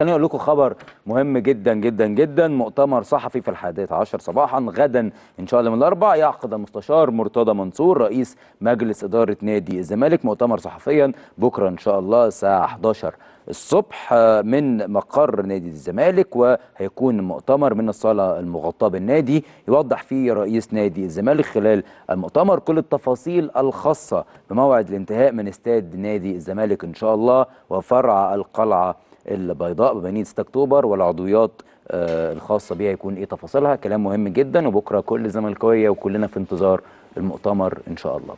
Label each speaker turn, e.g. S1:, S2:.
S1: خليني اقول لكم خبر مهم جدا جدا جدا مؤتمر صحفي في الحادية عشر صباحا غدا ان شاء الله من الاربعاء يعقد المستشار مرتضى منصور رئيس مجلس اداره نادي الزمالك مؤتمر صحفيا بكره ان شاء الله الساعه 11 الصبح من مقر نادي الزمالك وهيكون مؤتمر من الصاله المغطاه بالنادي يوضح فيه رئيس نادي الزمالك خلال المؤتمر كل التفاصيل الخاصه بموعد الانتهاء من استاد نادي الزمالك ان شاء الله وفرع القلعه البيضاء بمدينه 6 اكتوبر والعضويات آه، الخاصه بها يكون ايه تفاصيلها كلام مهم جدا وبكره كل زملكاويه وكلنا في انتظار المؤتمر ان شاء الله